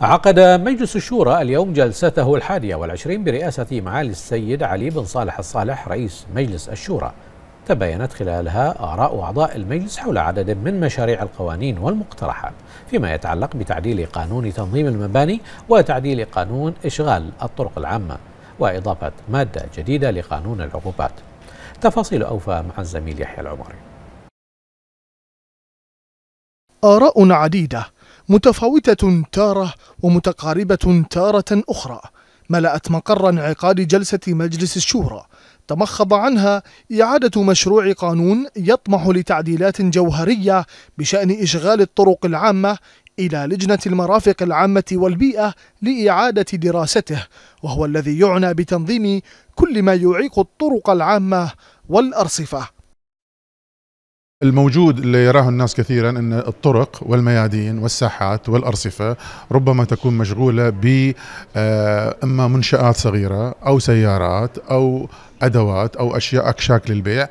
عقد مجلس الشورى اليوم جلسته الحادية والعشرين برئاسة معالي السيد علي بن صالح الصالح رئيس مجلس الشورى تبينت خلالها آراء أعضاء المجلس حول عدد من مشاريع القوانين والمقترحات فيما يتعلق بتعديل قانون تنظيم المباني وتعديل قانون إشغال الطرق العامة وإضافة مادة جديدة لقانون العقوبات تفاصيل أوفى مع الزميل يحيى العمري آراء عديدة متفاوتة تارة ومتقاربة تارة أخرى ملأت مقر انعقاد جلسة مجلس الشورى تمخض عنها إعادة مشروع قانون يطمح لتعديلات جوهرية بشأن إشغال الطرق العامة إلى لجنة المرافق العامة والبيئة لإعادة دراسته وهو الذي يعنى بتنظيم كل ما يعيق الطرق العامة والأرصفة الموجود اللي يراه الناس كثيرا ان الطرق والميادين والساحات والارصفه ربما تكون مشغوله ب آه، اما منشات صغيره او سيارات او ادوات او اشياء اكشاك للبيع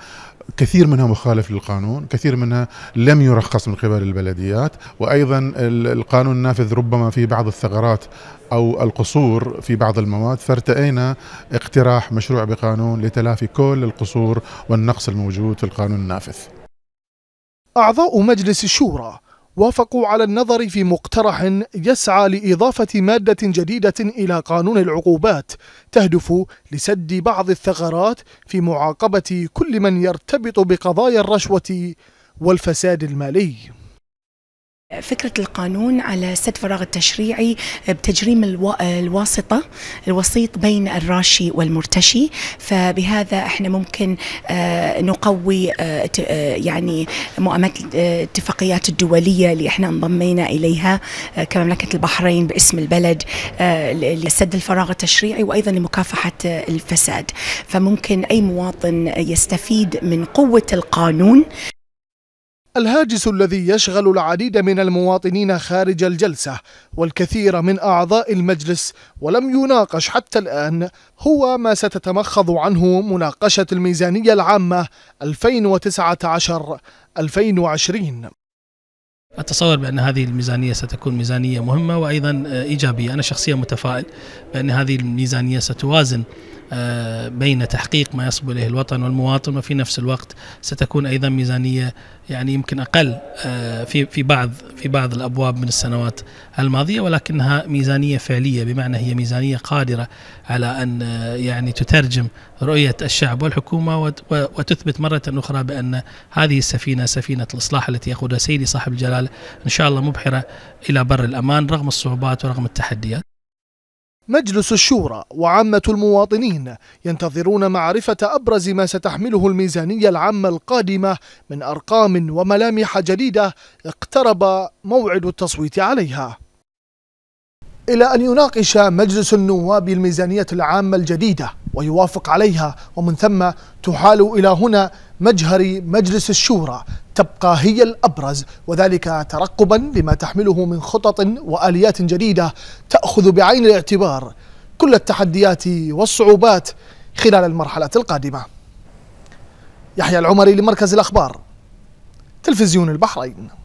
كثير منها مخالف للقانون كثير منها لم يرخص من قبل البلديات وأيضا القانون النافذ ربما في بعض الثغرات أو القصور في بعض المواد فارتئينا اقتراح مشروع بقانون لتلافي كل القصور والنقص الموجود في القانون النافذ أعضاء مجلس الشورى وافقوا على النظر في مقترح يسعى لإضافة مادة جديدة إلى قانون العقوبات تهدف لسد بعض الثغرات في معاقبة كل من يرتبط بقضايا الرشوة والفساد المالي فكرة القانون على سد فراغ التشريعي بتجريم الو... الواسطة الوسيط بين الراشي والمرتشي فبهذا احنا ممكن آه، نقوي آه، آه، يعني مؤامات الاتفاقيات الدولية اللي احنا انضمينا إليها كمملكة البحرين باسم البلد لسد الفراغ التشريعي وأيضا لمكافحة الفساد فممكن أي مواطن يستفيد من قوة القانون الهاجس الذي يشغل العديد من المواطنين خارج الجلسة والكثير من أعضاء المجلس ولم يناقش حتى الآن هو ما ستتمخض عنه مناقشة الميزانية العامة 2019 2020 أتصور بأن هذه الميزانية ستكون ميزانية مهمة وأيضا آه، إيجابية أنا شخصيا متفائل بأن هذه الميزانية ستوازن آه، بين تحقيق ما يصب اليه الوطن والمواطن وفي نفس الوقت ستكون ايضا ميزانيه يعني يمكن اقل آه، في في بعض في بعض الابواب من السنوات الماضيه ولكنها ميزانيه فعليه بمعنى هي ميزانيه قادره على ان آه، يعني تترجم رؤيه الشعب والحكومه وتثبت مره اخرى بان هذه السفينه سفينه الاصلاح التي يقودها سيدي صاحب الجلاله ان شاء الله مبحره الى بر الامان رغم الصعوبات ورغم التحديات. مجلس الشورى وعامة المواطنين ينتظرون معرفة أبرز ما ستحمله الميزانية العامة القادمة من أرقام وملامح جديدة اقترب موعد التصويت عليها إلى أن يناقش مجلس النواب الميزانية العامة الجديدة ويوافق عليها ومن ثم تحال إلى هنا مجهر مجلس الشورى تبقى هي الابرز وذلك ترقبا لما تحمله من خطط واليات جديده تاخذ بعين الاعتبار كل التحديات والصعوبات خلال المرحله القادمه. يحيى العمري لمركز الاخبار تلفزيون البحرين.